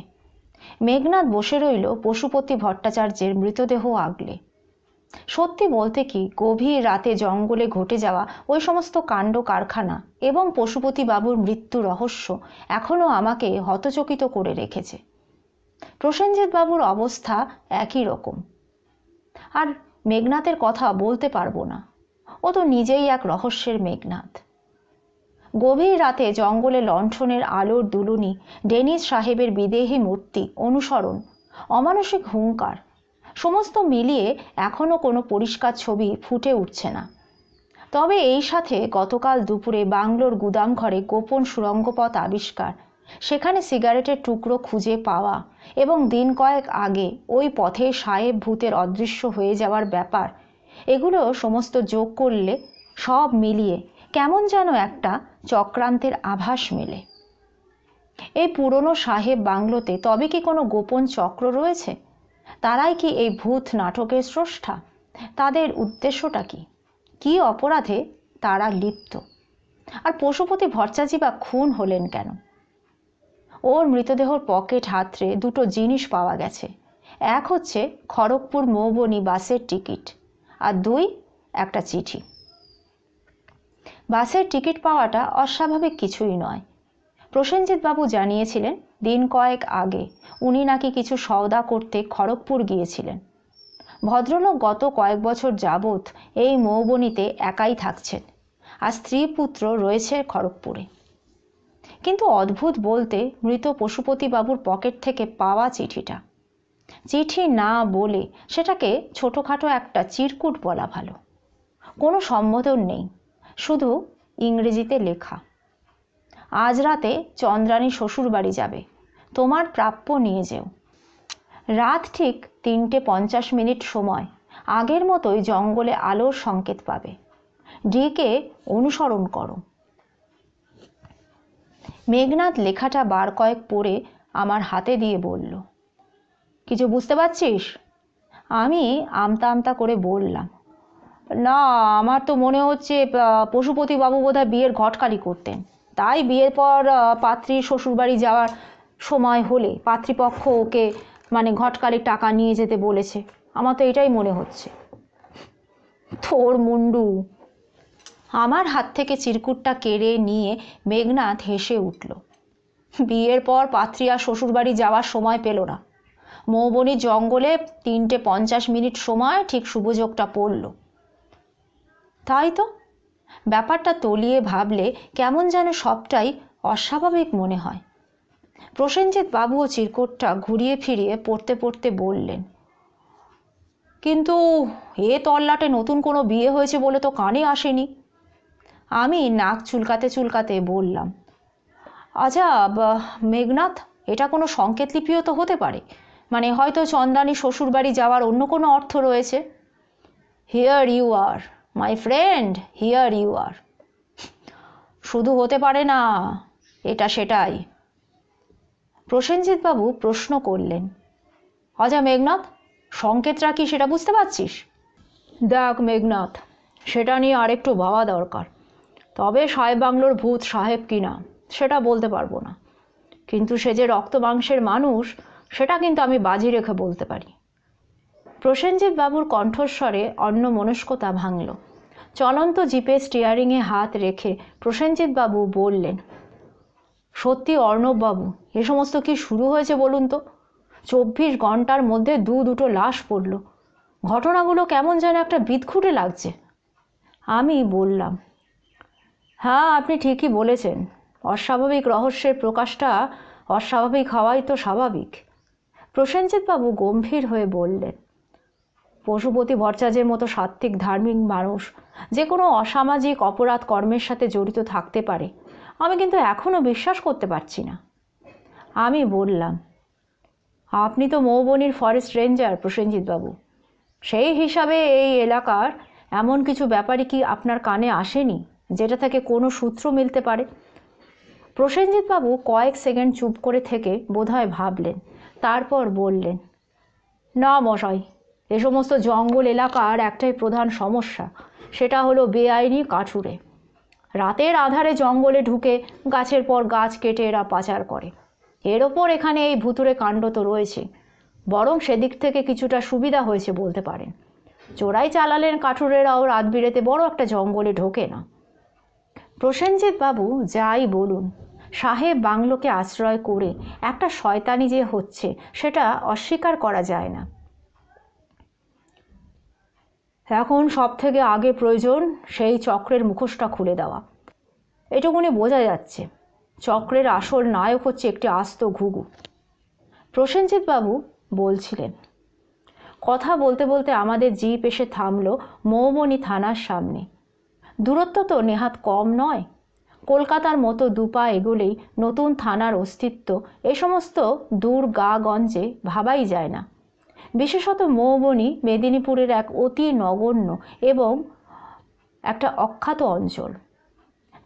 মেঘনাথ বসে রইল পশুপতি ভট্টাচার্যের মৃতদেহ আগলে সত্যি বলতে কি গভীর রাতে জঙ্গলে ঘটে যাওয়া ওই সমস্ত কাণ্ড কারখানা এবং পশুপতি বাবুর মৃত্যু রহস্য এখনও আমাকে হতচকিত করে রেখেছে প্রসেনজিৎ বাবুর অবস্থা একই রকম আর মেঘনাথের কথা বলতে পারবো না ও তো নিজেই এক রহস্যের মেঘনাথ গভীর রাতে জঙ্গলে লণ্ঠনের আলোর দুলুনি ডেনিস সাহেবের বিদেহী মূর্তি অনুসরণ অমানসিক হুঙ্কার সমস্ত মিলিয়ে এখনও কোনো পরিষ্কার ছবি ফুটে উঠছে না তবে এই সাথে গতকাল দুপুরে বাংলোর গুদাম ঘরে গোপন সুরঙ্গপথ আবিষ্কার সেখানে সিগারেটের টুকরো খুঁজে পাওয়া এবং দিন কয়েক আগে ওই পথে সাহেব ভূতের অদৃশ্য হয়ে যাওয়ার ব্যাপার এগুলো সমস্ত যোগ করলে সব মিলিয়ে কেমন যেন একটা চক্রান্তের আভাস মেলে এই পুরনো সাহেব বাংলোতে তবে কি কোনো গোপন চক্র রয়েছে তারাই কি এই ভূত নাটকের স্রষ্টা তাদের উদ্দেশ্যটা কি কি অপরাধে তারা লিপ্ত আর পশুপতি ভরচাজি বা খুন হলেন কেন ওর মৃতদেহর পকেট হাতরে দুটো জিনিস পাওয়া গেছে এক হচ্ছে খড়গপুর মৌবনি বাসের টিকিট আর দুই একটা চিঠি বাসের টিকিট পাওয়াটা অস্বাভাবিক কিছুই নয় প্রসেনজিৎবাবু জানিয়েছিলেন দিন কয়েক আগে উনি নাকি কিছু সওদা করতে খড়গপুর গিয়েছিলেন ভদ্রলোক গত কয়েক বছর যাবৎ এই মৌবনিতে একাই থাকছেন আর স্ত্রী পুত্র রয়েছে খড়গপুরে কিন্তু অদ্ভুত বলতে মৃত পশুপতিবাবুর পকেট থেকে পাওয়া চিঠিটা চিঠি না বলে সেটাকে ছোটোখাটো একটা চিরকুট বলা ভালো কোনো সম্বোধন নেই শুধু ইংরেজিতে লেখা আজ রাতে চন্দ্রানী শ্বশুর বাড়ি যাবে তোমার প্রাপ্য নিয়ে যেও রাত ঠিক তিনটে পঞ্চাশ মিনিট সময় আগের মতোই জঙ্গলে আলোর সংকেত পাবে ডিকে অনুসরণ করো মেঘনাথ লেখাটা বার কয়েক পড়ে আমার হাতে দিয়ে বলল কিছু বুঝতে পারছিস আমি আমতা আমতা করে বললাম না আমার তো মনে হচ্ছে পশুপতিবাবু বোধহয় বিয়ের ঘটকালি করতেন তাই বিয়ের পর পাত্রীর শ্বশুরবাড়ি যাওয়ার সময় হলে পাত্রীপক্ষ ওকে মানে ঘটকালি টাকা নিয়ে যেতে বলেছে আমার তো এটাই মনে হচ্ছে থোর মুন্ডু আমার হাত থেকে চিরকুটটা কেড়ে নিয়ে মেঘনাথ হেসে উঠল বিয়ের পর পাত্রী আর শ্বশুরবাড়ি যাওয়ার সময় পেল না মৌবনি জঙ্গলে তিনটে পঞ্চাশ মিনিট সময় ঠিক শুভযোগটা পড়লো তাই তো ব্যাপারটা তলিয়ে ভাবলে কেমন যেন সবটাই অস্বাভাবিক মনে হয় প্রসেনজিৎ বাবুও চিরকোটটা ঘুরিয়ে ফিরিয়ে পড়তে পড়তে বললেন কিন্তু এ তল্লাটে নতুন কোনো বিয়ে হয়েছে বলে তো কানে আসেনি আমি নাক চুলকাতে চুলকাতে বললাম আচ্ছা মেঘনাথ এটা কোনো সংকেতলিপিও তো হতে পারে মানে হয়তো চন্দ্রানী শ্বশুরবাড়ি যাওয়ার অন্য কোনো অর্থ রয়েছে here you are my friend here you are শুধু হতে পারে না এটা সেটাই প্রসেনজিৎবাবু প্রশ্ন করলেন অজা আচ্ছা মেঘনাথ সংকেতরা কি সেটা বুঝতে পারছিস দেখ মেঘনাথ সেটা নিয়ে আরেকটু ভাবা দরকার তবে সাহেব বাংলোর ভূত সাহেব কিনা সেটা বলতে পারবো না কিন্তু সে যে রক্ত মাংসের মানুষ সেটা কিন্তু আমি বাজি রেখে বলতে পারি প্রসেনজিৎ বাবুর কণ্ঠস্বরে অন্য মনস্কতা ভাঙল চলন্ত জিপে স্টিয়ারিংয়ে হাত রেখে প্রসেনজিৎ বাবু বললেন সত্যি অর্ণববাবু এ সমস্ত কি শুরু হয়েছে বলুন তো চব্বিশ ঘন্টার মধ্যে দু দুটো লাশ পড়ল ঘটনাগুলো কেমন যেন একটা বিদখুটে লাগছে আমি বললাম হ্যাঁ আপনি ঠিকই বলেছেন অস্বাভাবিক রহস্যের প্রকাশটা অস্বাভাবিক হওয়াই তো স্বাভাবিক প্রসেনজিৎবাবু গম্ভীর হয়ে বললেন পশুপতি ভট্টাচার্যের মতো সাত্ত্বিক ধার্মিক মানুষ যে কোনো অসামাজিক অপরাধ কর্মের সাথে জড়িত থাকতে পারে আমি কিন্তু এখনও বিশ্বাস করতে পারছি না আমি বললাম আপনি তো মৌবনির ফরেস্ট রেঞ্জার প্রসেনজিৎবাবু সেই হিসাবে এই এলাকার এমন কিছু ব্যাপারই কি আপনার কানে আসেনি যেটা থেকে কোনো সূত্র মিলতে পারে প্রসেনজিৎবাবু কয়েক সেকেন্ড চুপ করে থেকে বোধহয় ভাবলেন তারপর বললেন না মশাই এ সমস্ত জঙ্গল এলাকার একটাই প্রধান সমস্যা সেটা হলো বেআইনি কাঠুরে রাতের আধারে জঙ্গলে ঢুকে গাছের পর গাছ কেটে এরা পাচার করে এর ওপর এখানে এই ভুতুরে কাণ্ড তো রয়েছে বরং সেদিক থেকে কিছুটা সুবিধা হয়েছে বলতে পারেন চোরাই চালালেন কাঠুরেরাও রাত বিরেতে বড় একটা জঙ্গলে ঢোকে না প্রসেনজিৎ বাবু যাই বলুন সাহেব বাংলোকে আশ্রয় করে একটা শয়তানি যে হচ্ছে সেটা অস্বীকার করা যায় না এখন সব থেকে আগে প্রয়োজন সেই চক্রের মুখোশটা খুলে দেওয়া এটুকুনি বোঝা যাচ্ছে চক্রের আসল নায়ক হচ্ছে একটি আস্ত ঘুঘু প্রসেনজিৎবাবু বলছিলেন কথা বলতে বলতে আমাদের জিপ এসে থামল মৌমনি থানার সামনে দূরত্ব তো নেহাত কম নয় কলকাতার মতো দুপা এগোলেই নতুন থানার অস্তিত্ব এ সমস্ত দূর গা গঞ্জে ভাবাই যায় না বিশেষত মৌবনি মেদিনীপুরের এক অতি নগণ্য এবং একটা অখ্যাত অঞ্চল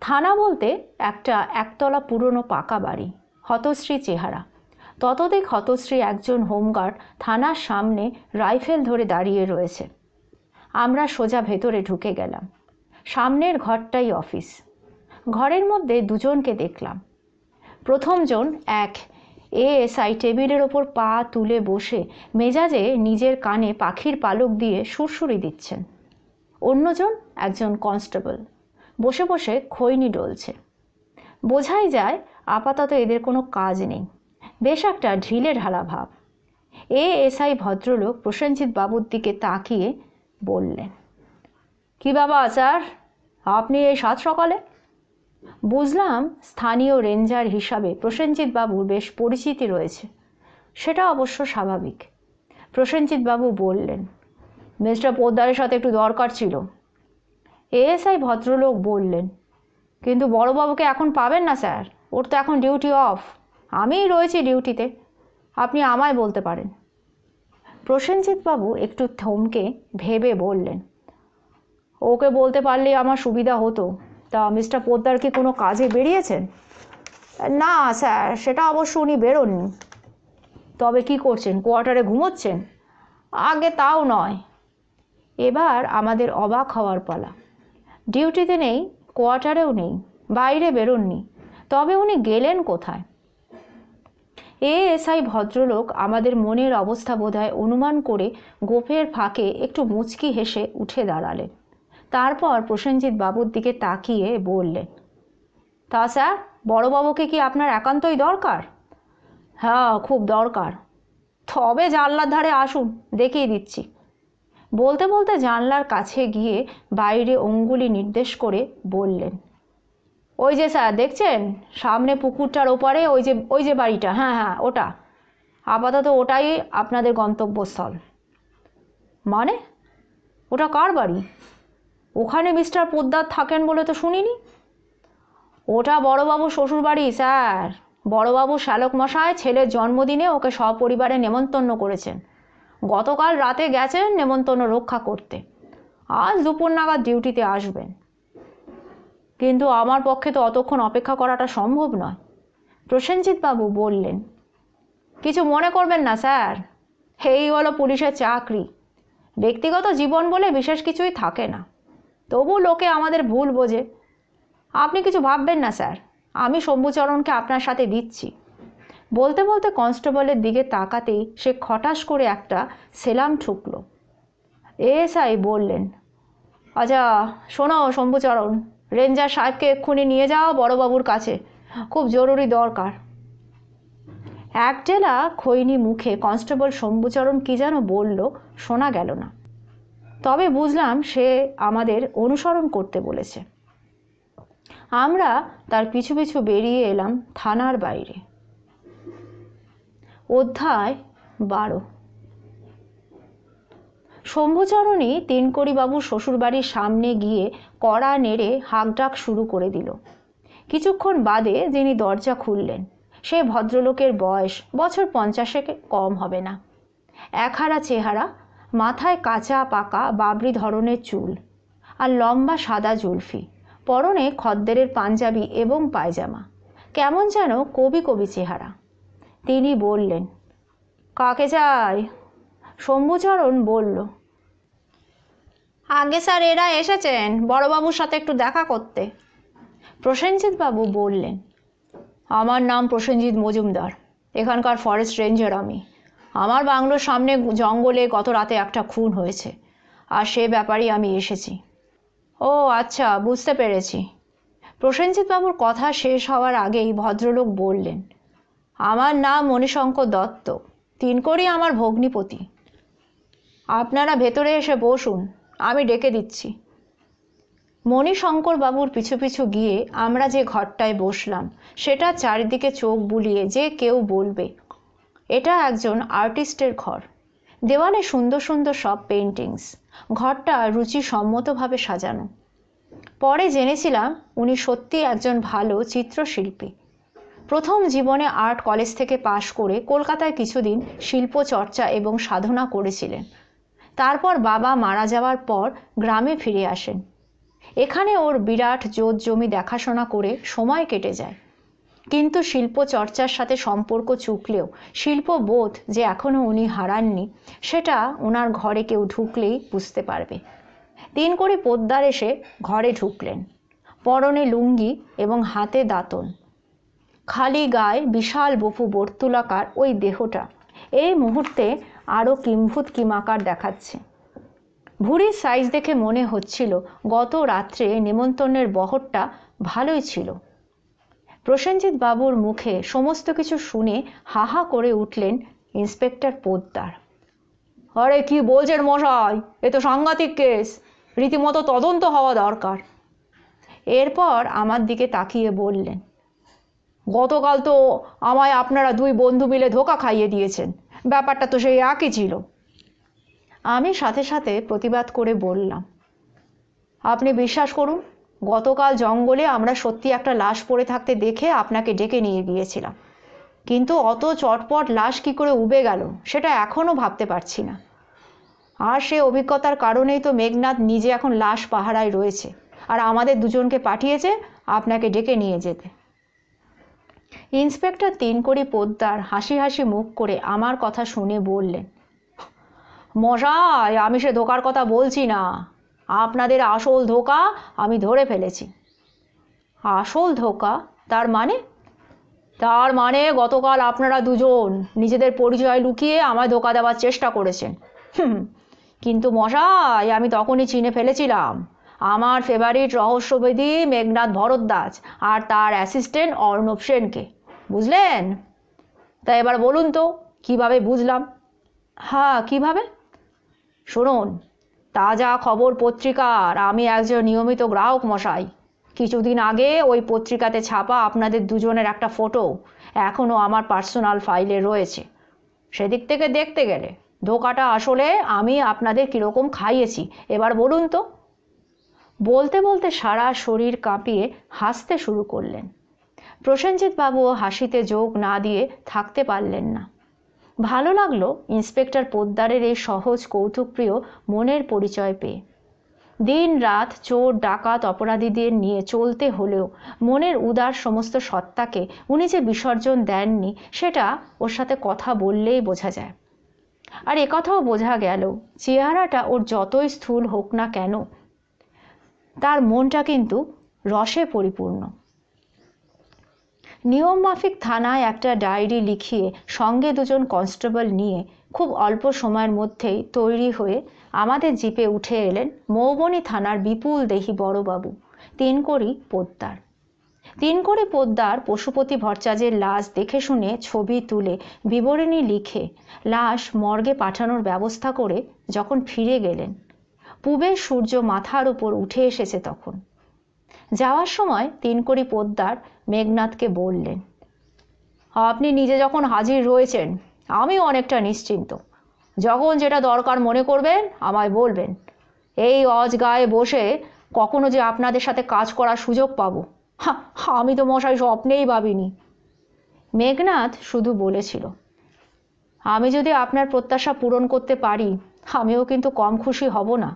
থানা বলতে একটা একতলা পুরনো পাকা বাড়ি হতশ্রী চেহারা ততদিক হতশ্রী একজন হোমগার্ড থানার সামনে রাইফেল ধরে দাঁড়িয়ে রয়েছে আমরা সোজা ভেতরে ঢুকে গেলাম সামনের ঘরটাই অফিস ঘরের মধ্যে দুজনকে দেখলাম প্রথমজন এক এএসআই টেবিলের ওপর পা তুলে বসে মেজাজে নিজের কানে পাখির পালক দিয়ে সুরসুরি দিচ্ছেন অন্যজন একজন কনস্টেবল বসে বসে খৈনি ডলছে বোঝাই যায় আপাতত এদের কোনো কাজ নেই বেশ একটা ঢিলে ঢালা ভাব এএসআই ভদ্রলোক প্রসেনজিৎ বাবুর দিকে তাকিয়ে বললেন কি বাবা আচার আপনি এই সাত সকালে বুঝলাম স্থানীয় রেঞ্জার হিসাবে প্রসেনজিৎ বাবুর বেশ পরিচিতি রয়েছে সেটা অবশ্য স্বাভাবিক প্রসেনজিৎ বাবু বললেন মিস্টার পোদ্দারের সাথে একটু দরকার ছিল এএসআই ভদ্রলোক বললেন কিন্তু বড়বাবুকে এখন পাবেন না স্যার ওর তো এখন ডিউটি অফ আমিই রয়েছি ডিউটিতে আপনি আমায় বলতে পারেন প্রসেনজিৎ বাবু একটু থমকে ভেবে বললেন ওকে বলতে পারলে আমার সুবিধা হতো তা মিস্টার পোদ্দার কি কোনো কাজে বেরিয়েছেন না স্যার সেটা অবশ্য উনি বেরোননি তবে কি করছেন কোয়ার্টারে ঘুমোচ্ছেন আগে তাও নয় এবার আমাদের অবাক হওয়ার পালা ডিউটিতে নেই কোয়ার্টারেও নেই বাইরে বেরোননি তবে উনি গেলেন কোথায় এ ভদ্রলোক আমাদের মনের অবস্থা বোধহয় অনুমান করে গোফের ফাঁকে একটু মুচকি হেসে উঠে দাঁড়ালেন তারপর প্রসেনজিৎ বাবুর দিকে তাকিয়ে বললেন তা স্যার বড়োবাবুকে কি আপনার একান্তই দরকার হ্যাঁ খুব দরকার তবে জানলার ধারে আসুন দেখিয়ে দিচ্ছি বলতে বলতে জানলার কাছে গিয়ে বাইরে অঙ্গুলি নির্দেশ করে বললেন ওই যে স্যার দেখছেন সামনে পুকুরটার ওপারে ওই যে ওই যে বাড়িটা হ্যাঁ হ্যাঁ ওটা আপাতত ওটাই আপনাদের গন্তব্যস্থল মানে ওটা কার বাড়ি ওখানে মিস্টার পোদ্দার থাকেন বলে তো শুনিনি ওটা বড়বাবু শ্বশুরবাড়ি স্যার বড়বাবু শ্যালক মশায় ছেলের জন্মদিনে ওকে সপরিবারে নেমন্তন্ন করেছেন গতকাল রাতে গেছেন নেমন্তন্ন রক্ষা করতে আজ দুপুর নাগাদ ডিউটিতে আসবেন কিন্তু আমার পক্ষে তো অতক্ষণ অপেক্ষা করাটা সম্ভব নয় প্রসেনজিৎবাবু বললেন কিছু মনে করবেন না স্যার এই হলো পুলিশের চাকরি ব্যক্তিগত জীবন বলে বিশেষ কিছুই থাকে না তবু লোকে আমাদের ভুল বোঝে আপনি কিছু ভাববেন না স্যার আমি শম্ভুচরণকে আপনার সাথে দিচ্ছি বলতে বলতে কনস্টেবলের দিকে তাকাতেই সে খটাস করে একটা সেলাম ঠুকল এএসআই বললেন আচ্ছা শোনো শম্ভুচরণ রেঞ্জার সাহেবকে এক্ষুনি নিয়ে যাও বড়বাবুর কাছে খুব জরুরি দরকার একজেলা খৈনি মুখে কনস্টেবল শম্ভুচরণ কী যেন বলল শোনা গেল না তবে বুঝলাম সে আমাদের অনুসরণ করতে বলেছে আমরা তার পিছু পিছু বেরিয়ে এলাম থানার বাইরে অধ্যায় বারো শম্ভুচরণী তিনকড়িবাবুর শ্বশুরবাড়ির সামনে গিয়ে কড়া নেড়ে হাঁকডাক শুরু করে দিল কিছুক্ষণ বাদে যিনি দরজা খুললেন সে ভদ্রলোকের বয়স বছর পঞ্চাশে কম হবে না একহারা চেহারা মাথায় কাঁচা পাকা বাবরি ধরনের চুল আর লম্বা সাদা জুলফি পরনে খদ্দেরের পাঞ্জাবি এবং পায়জামা কেমন যেন কবি কবি চেহারা তিনি বললেন কাকে যায় শম্ভুচরণ বলল আগে স্যার এরা এসেছেন বড়বাবুর সাথে একটু দেখা করতে প্রসেনজিৎ বাবু বললেন আমার নাম প্রসেনজিৎ মজুমদার এখানকার ফরেস্ট রেঞ্জার আমি আমার বাংলোর সামনে জঙ্গলে গত রাতে একটা খুন হয়েছে আর সে ব্যাপারই আমি এসেছি ও আচ্ছা বুঝতে পেরেছি প্রসেনজিৎবাবুর কথা শেষ হওয়ার আগেই ভদ্রলোক বললেন আমার নাম মণিশঙ্কর দত্ত তিনকড়ি আমার ভগ্নিপতি আপনারা ভেতরে এসে বসুন আমি ডেকে দিচ্ছি মণিশঙ্করবাবুর পিছু পিছু গিয়ে আমরা যে ঘরটায় বসলাম সেটা চারিদিকে চোখ বুলিয়ে যে কেউ বলবে এটা একজন আর্টিস্টের ঘর দেওয়ালে সুন্দর সুন্দর সব পেন্টিংস ঘরটা রুচিসম্মতভাবে সাজানো পরে জেনেছিলাম উনি সত্যি একজন ভালো চিত্রশিল্পী প্রথম জীবনে আর্ট কলেজ থেকে পাশ করে কলকাতায় কিছুদিন শিল্প চর্চা এবং সাধনা করেছিলেন তারপর বাবা মারা যাওয়ার পর গ্রামে ফিরে আসেন এখানে ওর বিরাট জোত জমি দেখাশোনা করে সময় কেটে যায় কিন্তু শিল্প চর্চার সাথে সম্পর্ক চুকলেও শিল্পবোধ যে এখনও উনি হারাননি সেটা ওনার ঘরে কেউ ঢুকলেই বুঝতে পারবে দিন করে পোদ্দার এসে ঘরে ঢুকলেন পরনে লুঙ্গি এবং হাতে দাঁতন খালি গায়ে বিশাল বপু বর্তুলাকার ওই দেহটা এই মুহূর্তে আরও কিম্ভূত কিমাকার দেখাচ্ছে ভুঁড়ির সাইজ দেখে মনে হচ্ছিল গত রাত্রে নেমন্তন্নের বহরটা ভালোই ছিল প্রসেনজিৎ বাবুর মুখে সমস্ত কিছু শুনে হাহা করে উঠলেন ইন্সপেক্টর পোদ্দার আরে কি বলছেন মশাই এ তো সাংঘাতিক কেস রীতিমতো তদন্ত হওয়া দরকার এরপর আমার দিকে তাকিয়ে বললেন গতকাল তো আমায় আপনারা দুই বন্ধু মিলে ধোকা খাইয়ে দিয়েছেন ব্যাপারটা তো সেই একই ছিল আমি সাথে সাথে প্রতিবাদ করে বললাম আপনি বিশ্বাস করুন গতকাল জঙ্গলে আমরা সত্যি একটা লাশ পড়ে থাকতে দেখে আপনাকে ডেকে নিয়ে গিয়েছিলাম কিন্তু অত চটপট লাশ কি করে উবে গেল সেটা এখনও ভাবতে পারছি না আর সে অভিজ্ঞতার কারণেই তো মেঘনাথ নিজে এখন লাশ পাহারায় রয়েছে আর আমাদের দুজনকে পাঠিয়েছে আপনাকে ডেকে নিয়ে যেতে ইন্সপেক্টর তিনকড়ি পোদ্দার হাসি হাসি মুখ করে আমার কথা শুনে বললেন মশাই আমি সে ধোকার কথা বলছি না আপনাদের আসল ধোকা আমি ধরে ফেলেছি আসল ধোকা তার মানে তার মানে গতকাল আপনারা দুজন নিজেদের পরিচয় লুকিয়ে আমায় ধোকা দেওয়ার চেষ্টা করেছেন কিন্তু মশাই আমি তখনই চিনে ফেলেছিলাম আমার ফেভারিট রহস্যবেদী মেঘনাথ ভরদ্বাজ আর তার অ্যাসিস্ট্যান্ট অর্ণব সেনকে বুঝলেন তা এবার বলুন তো কিভাবে বুঝলাম হ্যাঁ কিভাবে শুনুন তাজা খবর পত্রিকার আমি একজন নিয়মিত গ্রাহক মশাই কিছুদিন আগে ওই পত্রিকাতে ছাপা আপনাদের দুজনের একটা ফটো এখনও আমার পার্সোনাল ফাইলে রয়েছে সেদিক থেকে দেখতে গেলে ধোকাটা আসলে আমি আপনাদের কীরকম খাইয়েছি এবার বলুন তো বলতে বলতে সারা শরীর কাঁপিয়ে হাসতে শুরু করলেন প্রসেনজিৎ বাবু হাসিতে যোগ না দিয়ে থাকতে পারলেন না ভালো লাগলো ইন্সপেক্টর পোদ্দারের এই সহজ কৌতুকপ্রিয় মনের পরিচয় পেয়ে দিন রাত চোর ডাকাত অপরাধীদের নিয়ে চলতে হলেও মনের উদার সমস্ত সত্তাকে উনি যে বিসর্জন দেননি সেটা ওর সাথে কথা বললেই বোঝা যায় আর একথাও বোঝা গেল চেহারাটা ওর যতই স্থূল হোক না কেন তার মনটা কিন্তু রসে পরিপূর্ণ নিয়মমাফিক থানায় একটা ডায়েরি লিখিয়ে সঙ্গে দুজন কনস্টেবল নিয়ে খুব অল্প সময়ের মধ্যেই তৈরি হয়ে আমাদের জিপে উঠে এলেন মৌবনী থানার বিপুল দেহি বড়বাবু তিনকড়ি পোদ্দার তিনকড়ি পোদ্দার পশুপতি ভট্টাজের লাশ দেখে শুনে ছবি তুলে বিবরণী লিখে লাশ মর্গে পাঠানোর ব্যবস্থা করে যখন ফিরে গেলেন পূবের সূর্য মাথার উপর উঠে এসেছে তখন যাওয়ার সময় তিনকড়ি পোদ্দার মেঘনাথকে বললেন আপনি নিজে যখন হাজির রয়েছেন আমিও অনেকটা নিশ্চিন্ত যখন যেটা দরকার মনে করবেন আমায় বলবেন এই অজগায়ে বসে কখনো যে আপনাদের সাথে কাজ করার সুযোগ পাব আমি তো মশাই স্বপ্নেই ভাবিনি মেঘনাথ শুধু বলেছিল আমি যদি আপনার প্রত্যাশা পূরণ করতে পারি আমিও কিন্তু কম খুশি হব না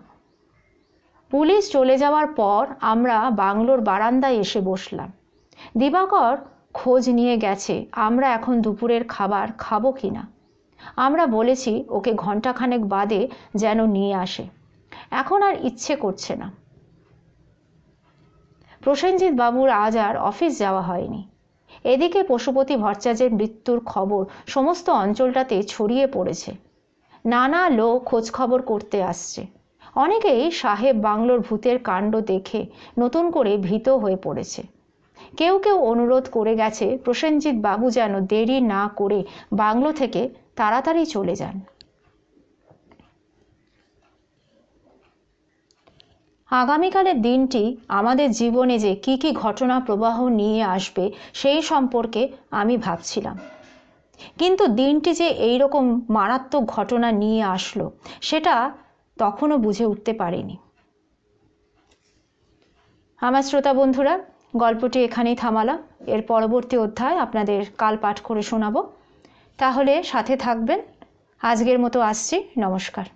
পুলিশ চলে যাওয়ার পর আমরা বাংলোর বারান্দায় এসে বসলাম দিবাকর খোঁজ নিয়ে গেছে আমরা এখন দুপুরের খাবার খাবো কি না আমরা বলেছি ওকে ঘন্টাখানেক বাদে যেন নিয়ে আসে এখন আর ইচ্ছে করছে না প্রসেনজিৎ বাবুর আজ আর অফিস যাওয়া হয়নি এদিকে পশুপতি ভট্টাচার্যের মৃত্যুর খবর সমস্ত অঞ্চলটাতে ছড়িয়ে পড়েছে নানা লোক খোঁজখবর করতে আসছে অনেকেই সাহেব বাংলোর ভূতের কাণ্ড দেখে নতুন করে ভীত হয়ে পড়েছে কেউ কেউ অনুরোধ করে গেছে প্রসেনজিৎ বাবু যেন দেরি না করে বাংলো থেকে তাড়াতাড়ি চলে যান আগামীকালের দিনটি আমাদের জীবনে যে কি কি ঘটনা প্রবাহ নিয়ে আসবে সেই সম্পর্কে আমি ভাবছিলাম কিন্তু দিনটি যে এই রকম মারাত্মক ঘটনা নিয়ে আসলো সেটা তখনও বুঝে উঠতে পারিনি আমার শ্রোতা বন্ধুরা গল্পটি এখানেই থামালাম এর পরবর্তী অধ্যায় আপনাদের কাল পাঠ করে শোনাব তাহলে সাথে থাকবেন আজকের মতো আসছি নমস্কার